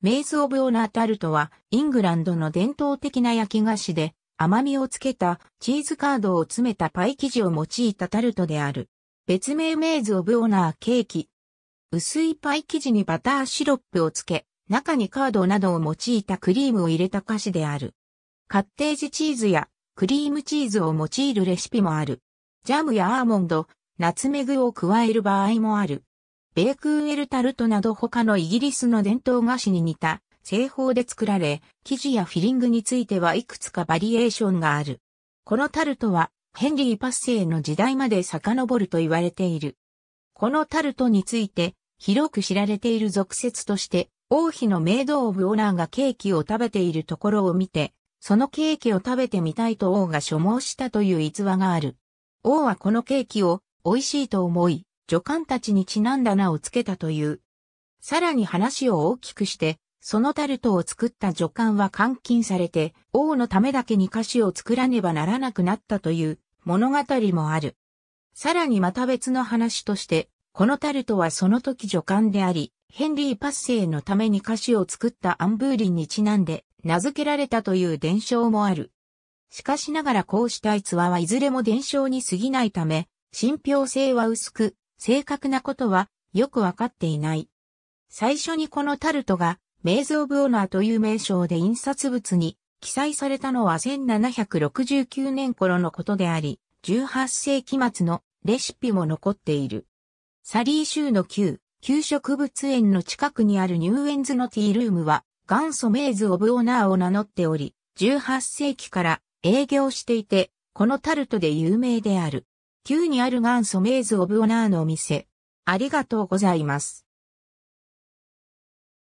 メイズ・オブ・オナータルトは、イングランドの伝統的な焼き菓子で、甘みをつけたチーズカードを詰めたパイ生地を用いたタルトである。別名メイズ・オブ・オナーケーキ。薄いパイ生地にバターシロップをつけ、中にカードなどを用いたクリームを入れた菓子である。カッテージチーズやクリームチーズを用いるレシピもある。ジャムやアーモンド、ナツメグを加える場合もある。ベークウェルタルトなど他のイギリスの伝統菓子に似た製法で作られ、生地やフィリングについてはいくつかバリエーションがある。このタルトはヘンリー・パッセイの時代まで遡ると言われている。このタルトについて広く知られている俗説として王妃のメイド・オブ・オナーがケーキを食べているところを見て、そのケーキを食べてみたいと王が所望したという逸話がある。王はこのケーキを美味しいと思い、女官たちにちなんだ名を付けたという。さらに話を大きくして、そのタルトを作った女官は監禁されて、王のためだけに歌詞を作らねばならなくなったという物語もある。さらにまた別の話として、このタルトはその時女官であり、ヘンリー・パッセイのために歌詞を作ったアンブーリンにちなんで、名付けられたという伝承もある。しかしながらこうした逸話はいずれも伝承に過ぎないため、信憑性は薄く、正確なことはよくわかっていない。最初にこのタルトが、メイズ・オブ・オナーという名称で印刷物に記載されたのは1769年頃のことであり、18世紀末のレシピも残っている。サリー州の旧、旧植物園の近くにあるニューエンズのティールームは、元祖メイズ・オブ・オナーを名乗っており、18世紀から営業していて、このタルトで有名である。旧にある元祖メイズオブオナーのお店。ありがとうございます。